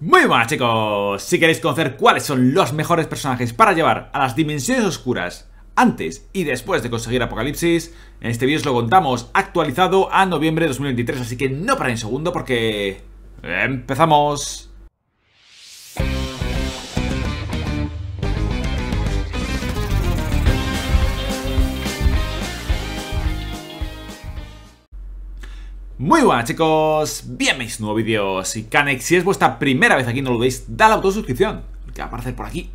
Muy buenas chicos, si queréis conocer cuáles son los mejores personajes para llevar a las dimensiones oscuras antes y después de conseguir Apocalipsis, en este vídeo os lo contamos actualizado a noviembre de 2023, así que no paren un segundo porque... Eh, ¡Empezamos! Muy buenas chicos, bienvenidos a un nuevo vídeo Si Canex, si es vuestra primera vez aquí no lo veis, dale la autosuscripción Que va a aparecer por aquí,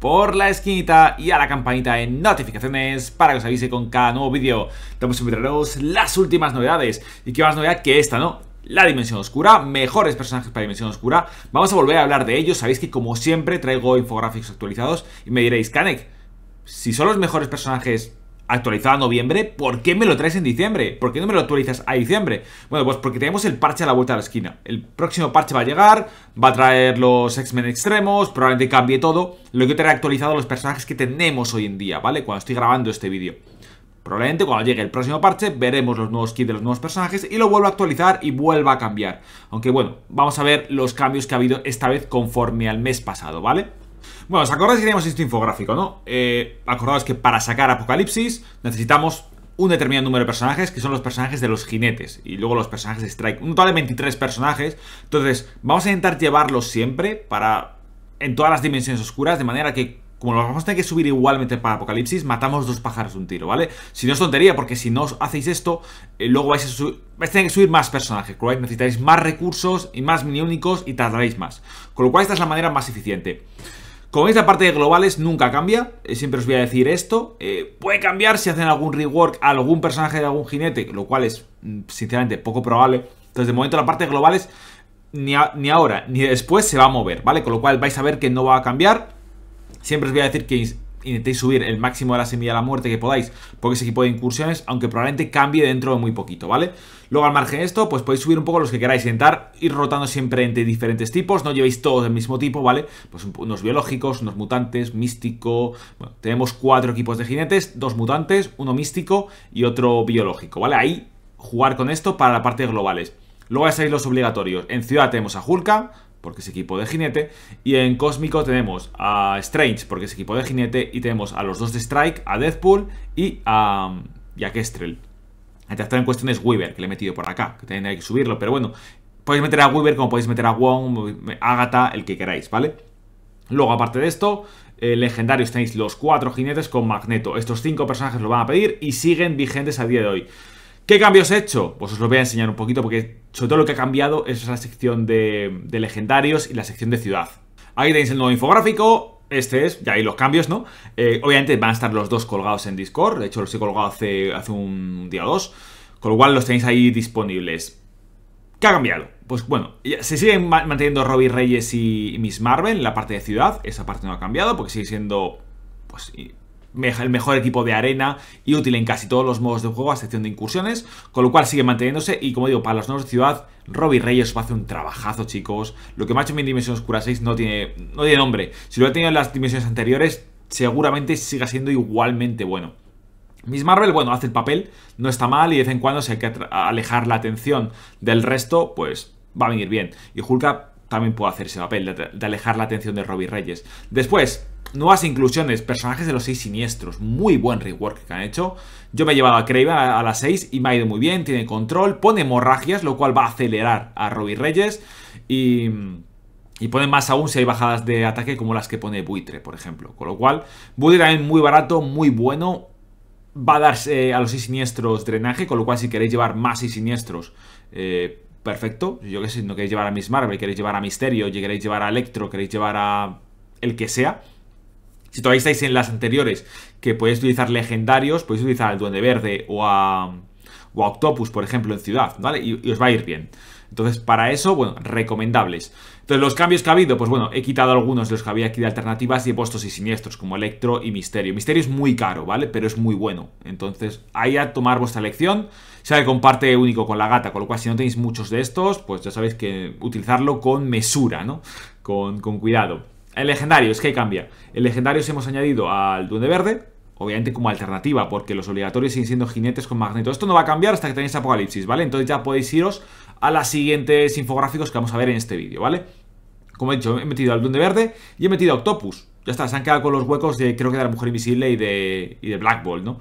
por la esquinita Y a la campanita de notificaciones Para que os avise con cada nuevo vídeo Estamos enviaros las últimas novedades Y qué más novedad que esta, ¿no? La Dimensión Oscura, mejores personajes para Dimensión Oscura Vamos a volver a hablar de ellos Sabéis que como siempre traigo infográficos actualizados Y me diréis, Canek, si son los mejores personajes actualizado a noviembre, ¿por qué me lo traes en diciembre? ¿Por qué no me lo actualizas a diciembre? Bueno, pues porque tenemos el parche a la vuelta de la esquina. El próximo parche va a llegar, va a traer los X-Men extremos, probablemente cambie todo. Lo que trae actualizado los personajes que tenemos hoy en día, ¿vale? Cuando estoy grabando este vídeo. Probablemente cuando llegue el próximo parche veremos los nuevos kits de los nuevos personajes y lo vuelvo a actualizar y vuelva a cambiar. Aunque bueno, vamos a ver los cambios que ha habido esta vez conforme al mes pasado, ¿vale? Bueno, ¿os acordáis que teníamos este infográfico, no? Eh, acordaos que para sacar Apocalipsis necesitamos un determinado número de personajes, que son los personajes de los jinetes, y luego los personajes de Strike. Un total de 23 personajes. Entonces, vamos a intentar llevarlos siempre para... en todas las dimensiones oscuras, de manera que como los vamos a tener que subir igualmente para Apocalipsis, matamos dos pájaros de un tiro, ¿vale? Si no es tontería, porque si no hacéis esto, eh, luego vais a, tener que subir más personajes, right? necesitáis más recursos y más mini únicos y tardaréis más. Con lo cual esta es la manera más eficiente. Como veis, la parte de globales nunca cambia. Eh, siempre os voy a decir esto. Eh, puede cambiar si hacen algún rework a algún personaje de algún jinete, lo cual es, mm, sinceramente, poco probable. Entonces, de momento, la parte de globales ni, ni ahora ni después se va a mover, ¿vale? Con lo cual vais a ver que no va a cambiar. Siempre os voy a decir que intentéis subir el máximo de la semilla de la muerte que podáis porque ese equipo de incursiones, aunque probablemente cambie dentro de muy poquito, ¿vale? Luego, al margen de esto, pues podéis subir un poco los que queráis, intentar ir rotando siempre entre diferentes tipos, no llevéis todos del mismo tipo, ¿vale? Pues unos biológicos, unos mutantes, místico... Bueno, tenemos cuatro equipos de jinetes, dos mutantes, uno místico y otro biológico, ¿vale? Ahí jugar con esto para la parte globales. Luego ya sabéis los obligatorios. En ciudad tenemos a Julka, porque es equipo de jinete. Y en cósmico tenemos a Strange, porque es equipo de jinete. Y tenemos a los dos de Strike, a Deathpool y a, y a Kestrel. El en cuestión es Weaver, que le he metido por acá, que tendría que subirlo, pero bueno. Podéis meter a Weaver como podéis meter a Wong, Agatha, el que queráis, ¿vale? Luego, aparte de esto, eh, legendarios tenéis los cuatro jinetes con Magneto. Estos cinco personajes lo van a pedir y siguen vigentes a día de hoy. ¿Qué cambios he hecho? Pues os lo voy a enseñar un poquito porque sobre todo lo que ha cambiado es la sección de, legendarios y la sección de ciudad. Ahí tenéis el nuevo infográfico, este es, ya hay los cambios, ¿no? Eh, obviamente van a estar los dos colgados en Discord, de hecho los he colgado hace, un día o dos, con lo cual los tenéis ahí disponibles. ¿Qué ha cambiado? Pues bueno, se siguen manteniendo Robbie Reyes y Miss Marvel en la parte de ciudad, esa parte no ha cambiado porque sigue siendo pues el mejor equipo de arena y útil en casi todos los modos de juego, a excepción de incursiones, con lo cual sigue manteniéndose y como digo, para los nuevos de ciudad, Robbie Reyes hace un trabajazo, chicos. Lo que me ha hecho en mi Dimensión Oscura 6 no tiene, no tiene nombre. Si lo he tenido en las dimensiones anteriores, seguramente siga siendo igualmente bueno. Miss Marvel, bueno, hace el papel, no está mal y de vez en cuando si hay que alejar la atención del resto, pues va a venir bien. Y Hulka también puede hacer ese papel, de, alejar la atención de Robbie Reyes. Después, nuevas inclusiones, personajes de los seis siniestros, muy buen rework que han hecho. Yo me he llevado a Craven a, las 6 y me ha ido muy bien, tiene control, pone hemorragias, lo cual va a acelerar a Robbie Reyes y... Y pone más aún si hay bajadas de ataque como las que pone Buitre, por ejemplo. Con lo cual, Buitre también muy barato, muy bueno. Va a darse a los seis siniestros drenaje, con lo cual si queréis llevar más 6 siniestros, eh, perfecto. Yo que sé, no queréis llevar a Miss Marvel, queréis llevar a Misterio, queréis llevar a Electro, queréis llevar a el que sea. Si todavía estáis en las anteriores, que podéis utilizar legendarios, podéis utilizar al Duende Verde o a o Octopus, por ejemplo, en ciudad, ¿vale? Y, os va a ir bien. Entonces, para eso, bueno, recomendables. Entonces, los cambios que ha habido, pues bueno, he quitado algunos de los que había aquí de alternativas y he puesto y siniestros, como Electro y Misterio. Misterio es muy caro, ¿vale? Pero es muy bueno. Entonces, ahí a tomar vuestra elección. Se comparte único con la gata, con lo cual si no tenéis muchos de estos, pues ya sabéis que utilizarlo con mesura, ¿no? Con, cuidado. El legendario, es que cambia. El legendario se hemos añadido al Duende Verde, obviamente como alternativa, porque los obligatorios siguen siendo jinetes con magneto. Esto no va a cambiar hasta que tenéis Apocalipsis, ¿vale? Entonces ya podéis iros a las siguientes infográficos que vamos a ver en este vídeo, ¿vale? Como he dicho, he metido al Duende Verde y he metido a Octopus. Ya está, se han quedado con los huecos de, creo que de la Mujer Invisible y de, y de Black ball ¿no?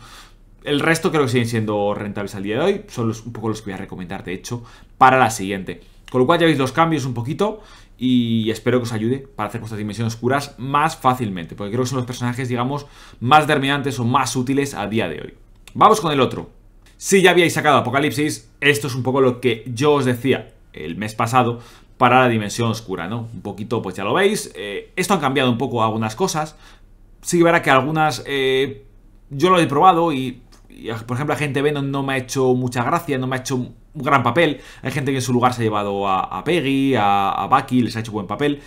El resto creo que siguen siendo rentables al día de hoy. Son un poco los que voy a recomendar, de hecho, para la siguiente. Con lo cual ya veis los cambios un poquito y espero que os ayude para hacer vuestras dimensiones oscuras más fácilmente, porque creo que son los personajes, digamos, más determinantes o más útiles a día de hoy. Vamos con el otro. Si ya habíais sacado Apocalipsis, esto es un poco lo que yo os decía el mes pasado para la dimensión oscura, ¿no? Un poquito, pues ya lo veis. Eh, esto han cambiado un poco algunas cosas. Sí que verá que algunas eh, yo lo he probado y, por ejemplo, la gente Venom no me ha hecho mucha gracia, no me ha hecho un gran papel. Hay gente que en su lugar se ha llevado a, Peggy, a, a, Bucky, les ha hecho buen papel.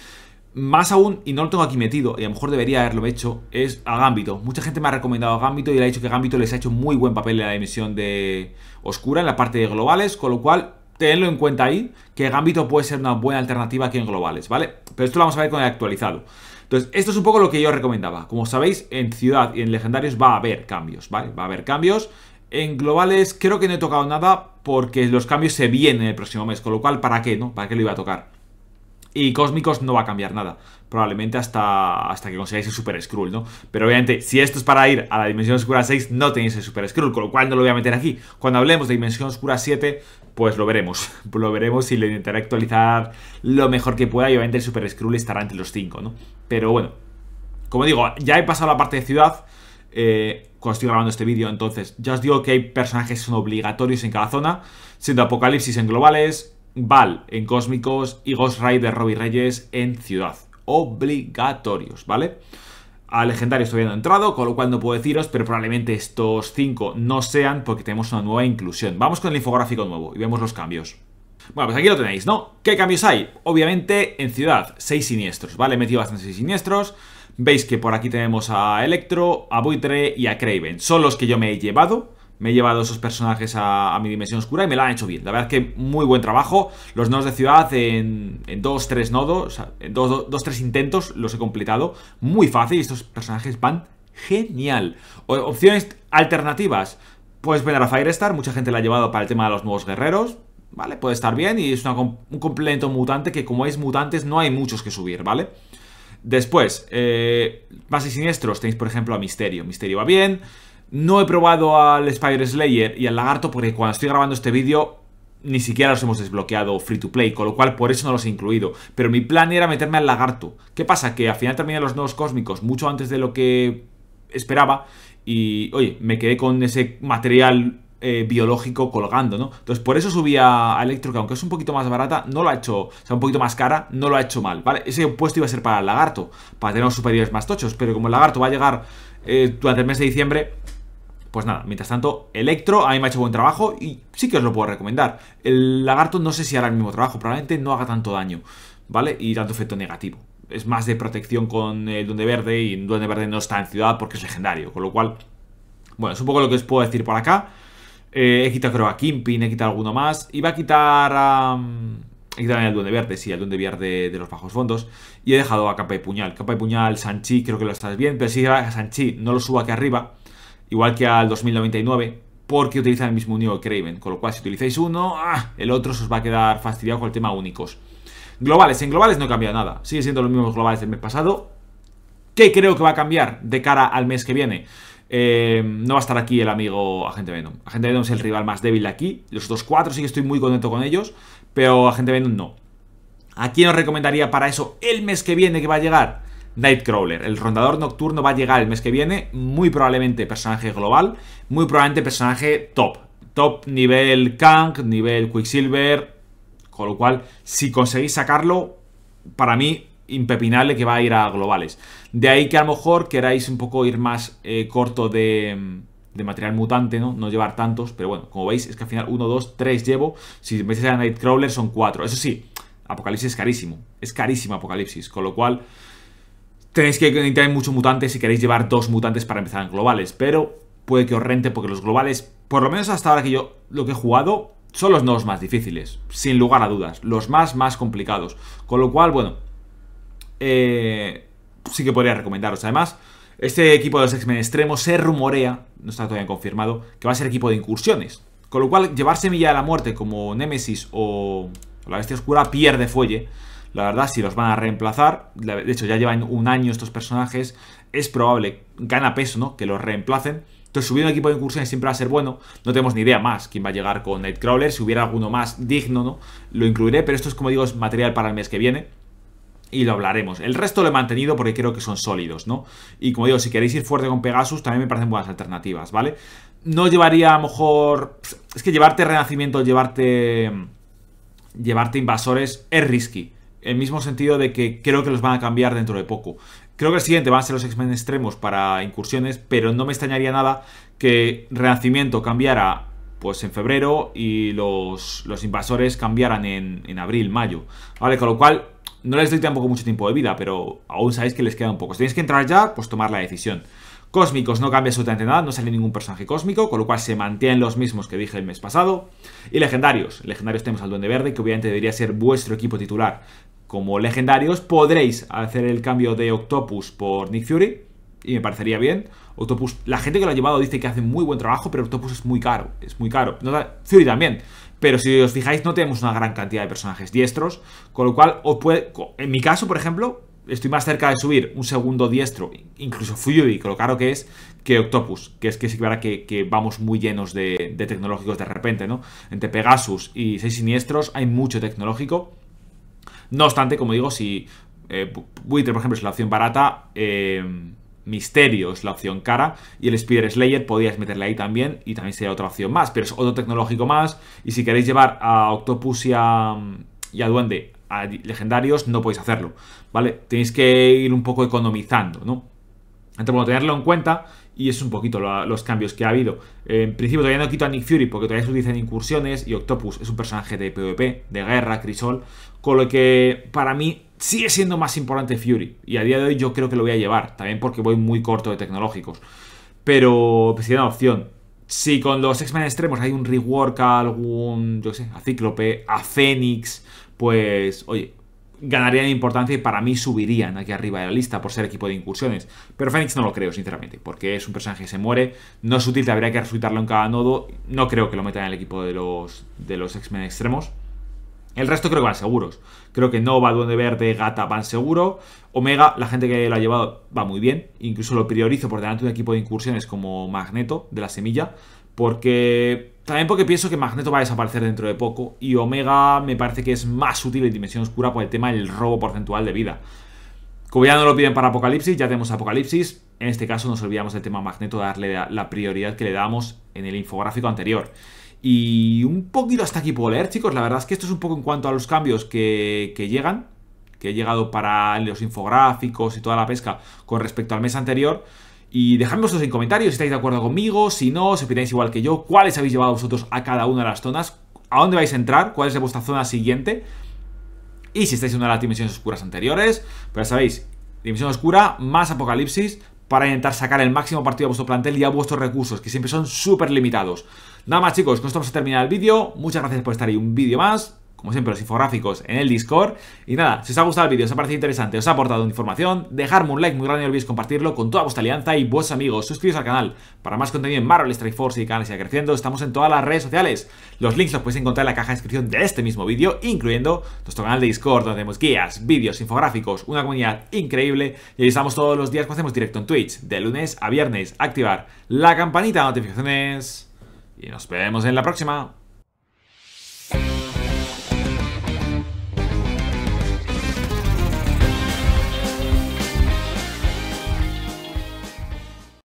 Más aún, y no lo tengo aquí metido, y a lo mejor debería haberlo hecho, es a Gambito. Mucha gente me ha recomendado a Gambito y le ha dicho que Gambito les ha hecho muy buen papel en la emisión de Oscura, en la parte de globales, con lo cual tenedlo en cuenta ahí, que Gambito puede ser una buena alternativa aquí en globales, ¿vale? Pero esto lo vamos a ver con el actualizado. Entonces, esto es un poco lo que yo recomendaba. Como sabéis, en Ciudad y en Legendarios va a haber cambios, ¿vale? Va a haber cambios en globales creo que no he tocado nada porque los cambios se vienen el próximo mes, con lo cual, ¿para qué, no? ¿Para qué lo iba a tocar? Y cósmicos no va a cambiar nada, probablemente hasta, hasta que consigáis el Super Scroll, ¿no? Pero obviamente, si esto es para ir a la Dimensión Oscura 6, no tenéis el Super Scroll. con lo cual no lo voy a meter aquí. Cuando hablemos de Dimensión Oscura 7, pues lo veremos. Lo veremos y le intentaré actualizar lo mejor que pueda y obviamente el Super Scroll estará entre los 5, ¿no? Pero bueno, como digo, ya he pasado la parte de ciudad... Eh, cuando estoy grabando este vídeo. Entonces, ya os digo que hay personajes que son obligatorios en cada zona, siendo Apocalipsis en globales, Val en cósmicos y Ghost Rider Robbie Reyes en ciudad. Obligatorios, ¿vale? A legendarios todavía no he entrado, con lo cual no puedo deciros, pero probablemente estos cinco no sean porque tenemos una nueva inclusión. Vamos con el infográfico nuevo y vemos los cambios. Bueno, pues aquí lo tenéis, ¿no? ¿Qué cambios hay? Obviamente, en ciudad, 6 siniestros, ¿vale? He metido bastantes siniestros. Veis que por aquí tenemos a Electro, a Buitre y a Craven. Son los que yo me he llevado. Me he llevado esos personajes a, mi dimensión oscura y me la han hecho bien. La verdad es que muy buen trabajo. Los nodos de ciudad en, en dos, tres nodos, en dos, dos, tres intentos los he completado. Muy fácil. Y Estos personajes van genial. opciones alternativas. Puedes vender a Firestar, mucha gente la ha llevado para el tema de los nuevos guerreros. Vale, puede estar bien y es un complemento mutante que como es mutantes no hay muchos que subir, ¿vale? vale Después, eh, siniestros, tenéis por ejemplo a Misterio. Misterio va bien. No he probado al Spider Slayer y al Lagarto porque cuando estoy grabando este vídeo ni siquiera los hemos desbloqueado free to play, con lo cual por eso no los he incluido. Pero mi plan era meterme al Lagarto. ¿Qué pasa? Que al final terminé los nuevos cósmicos mucho antes de lo que esperaba y, oye, me quedé con ese material eh, biológico colgando, ¿no? Entonces, por eso subía a Electro, que aunque es un poquito más barata, no lo ha hecho, o sea, un poquito más cara, no lo ha hecho mal, ¿vale? Ese puesto iba a ser para el lagarto, para tener superiores más tochos, pero como el lagarto va a llegar eh, durante el mes de diciembre, pues nada, mientras tanto, Electro a mí me ha hecho buen trabajo y sí que os lo puedo recomendar. El lagarto no sé si hará el mismo trabajo, probablemente no haga tanto daño, ¿vale? Y tanto efecto negativo. Es más de protección con el Duende Verde y el Duende Verde no está en ciudad porque es legendario, con lo cual, bueno, es un poco lo que os puedo decir por acá. Eh, he quitado creo a Kimpin, he quitado alguno más. Y va a quitar a... Mm, he quitado al Duende Verde, sí, al Duende Verde de, los bajos fondos. Y he dejado a Capa y Puñal. Capa y Puñal, Sanchi, creo que lo estás bien. Pero si a Sanchi no lo subo aquí arriba, igual que al 2099, porque utilizan el mismo único que Craven. Con lo cual, si utilizáis uno, ah, el otro se os va a quedar fastidiado con el tema únicos. Globales, en globales no he cambiado nada. Sigue siendo los mismos globales del mes pasado. ¿Qué creo que va a cambiar de cara al mes que viene? Eh, no va a estar aquí el amigo Agente Venom. Agente Venom es el rival más débil aquí. Los otros cuatro sí que estoy muy contento con ellos, pero Agente Venom no. ¿A quién os recomendaría para eso el mes que viene que va a llegar? Nightcrawler. El rondador nocturno va a llegar el mes que viene, muy probablemente personaje global, muy probablemente personaje top. Top nivel Kang, nivel Quicksilver, con lo cual si conseguís sacarlo, para mí impepinable que va a ir a globales. De ahí que a lo mejor queráis un poco ir más eh, corto de, material mutante, ¿no? No llevar tantos, pero bueno, como veis, es que al final 1, 2, 3 llevo. Si veis a Nightcrawler son 4. Eso sí, Apocalipsis es carísimo. Es carísimo Apocalipsis, con lo cual tenéis que tener muchos mutantes si queréis llevar dos mutantes para empezar en globales, pero puede que os rente porque los globales, por lo menos hasta ahora que yo lo que he jugado, son los nodos más difíciles, sin lugar a dudas, los más más complicados. Con lo cual, bueno, eh, sí que podría recomendaros. Además, este equipo de los X-Men extremos se rumorea, no está todavía confirmado, que va a ser equipo de incursiones. Con lo cual, llevar Semilla de la Muerte como Némesis o, la Bestia Oscura pierde fuelle. La verdad, si los van a reemplazar, de hecho ya llevan un año estos personajes, es probable, gana peso, ¿no? Que los reemplacen. Entonces, subir un equipo de incursiones siempre va a ser bueno. No tenemos ni idea más quién va a llegar con Nightcrawler. Si hubiera alguno más digno, ¿no? Lo incluiré, pero esto es, como digo, es material para el mes que viene y lo hablaremos. El resto lo he mantenido porque creo que son sólidos, ¿no? Y como digo, si queréis ir fuerte con Pegasus, también me parecen buenas alternativas, ¿vale? No llevaría a lo mejor... Es que llevarte Renacimiento, llevarte... Llevarte invasores es risky. En el mismo sentido de que creo que los van a cambiar dentro de poco. Creo que el siguiente van a ser los X-Men extremos para incursiones, pero no me extrañaría nada que Renacimiento cambiara pues en febrero y los, los invasores cambiaran en, en abril, mayo. Vale, con lo cual no les doy tampoco mucho tiempo de vida, pero aún sabéis que les quedan Si Tenéis que entrar ya, pues tomar la decisión. Cósmicos no cambia absolutamente nada, no sale ningún personaje cósmico, con lo cual se mantienen los mismos que dije el mes pasado. Y legendarios. Legendarios tenemos al Duende Verde, que obviamente debería ser vuestro equipo titular. Como legendarios podréis hacer el cambio de Octopus por Nick Fury, y me parecería bien. Octopus, la gente que lo ha llevado dice que hace muy buen trabajo, pero Octopus es muy caro, es muy caro. Fury también, pero si os fijáis no tenemos una gran cantidad de personajes diestros, con lo cual os puede, en mi caso, por ejemplo, estoy más cerca de subir un segundo diestro, incluso Fury, con lo caro que es, que Octopus, que es que sí que, que vamos muy llenos de, tecnológicos de repente, ¿no? Entre Pegasus y Seis Siniestros hay mucho tecnológico. No obstante, como digo, si eh, por ejemplo, es la opción barata, eh, misterios, la opción cara, y el Spider Slayer podíais meterle ahí también, y también sería otra opción más, pero es otro tecnológico más, y si queréis llevar a Octopus y a, Duende a legendarios, no podéis hacerlo, ¿vale? Tenéis que ir un poco economizando, ¿no? Entonces, bueno, tenerlo en cuenta y es un poquito los cambios que ha habido. Eh, en principio todavía no quito a Nick Fury porque todavía se utilizan incursiones y Octopus es un personaje de PvP, de guerra, crisol, con lo que para mí sigue siendo más importante Fury. Y a día de hoy yo creo que lo voy a llevar. También porque voy muy corto de tecnológicos. Pero pues, una opción. Si con los X-Men extremos hay un rework a algún, yo sé, a Cíclope, a Fénix, pues, oye, ganarían importancia y para mí subirían aquí arriba de la lista por ser equipo de incursiones. Pero Fénix no lo creo, sinceramente, porque es un personaje que se muere, no es útil, habría que resucitarlo en cada nodo, no creo que lo metan en el equipo de los, de los X-Men extremos. El resto creo que van seguros. Creo que Nova, Duende Verde, Gata van seguro. Omega, la gente que lo ha llevado va muy bien. Incluso lo priorizo por delante de un equipo de incursiones como Magneto de la semilla. Porque también porque pienso que Magneto va a desaparecer dentro de poco. Y Omega me parece que es más útil en Dimensión Oscura por el tema del robo porcentual de vida. Como ya no lo piden para Apocalipsis, ya tenemos Apocalipsis. En este caso nos olvidamos del tema Magneto, darle la prioridad que le damos en el infográfico anterior. Y un poquito hasta aquí puedo leer, chicos. La verdad es que esto es un poco en cuanto a los cambios que, llegan, que he llegado para los infográficos y toda la pesca con respecto al mes anterior. Y dejadme vosotros en comentarios si estáis de acuerdo conmigo, si no, si opináis igual que yo, cuáles habéis llevado vosotros a cada una de las zonas, a dónde vais a entrar, cuál es vuestra zona siguiente. Y si estáis en una de las dimensiones oscuras anteriores, pues ya sabéis, dimensión oscura, más apocalipsis, para intentar sacar el máximo partido a vuestro plantel y a vuestros recursos, que siempre son súper limitados. Nada más chicos, con esto vamos a terminar el vídeo. Muchas gracias por estar ahí un vídeo más como siempre, los infográficos en el Discord. Y nada, si os ha gustado el vídeo, os ha parecido interesante, os ha aportado información, dejadme un like muy grande y no olvidéis compartirlo con toda vuestra alianza y vuestros amigos. Suscribiros al canal para más contenido en Marvel Strike Force y Canal Siga Creciendo. Estamos en todas las redes sociales. Los links los podéis encontrar en la caja de descripción de este mismo vídeo, incluyendo nuestro canal de Discord, donde tenemos guías, vídeos, infográficos, una comunidad increíble. Y ahí estamos todos los días cuando hacemos directo en Twitch, de lunes a viernes. Activar la campanita de notificaciones. Y nos vemos en la próxima.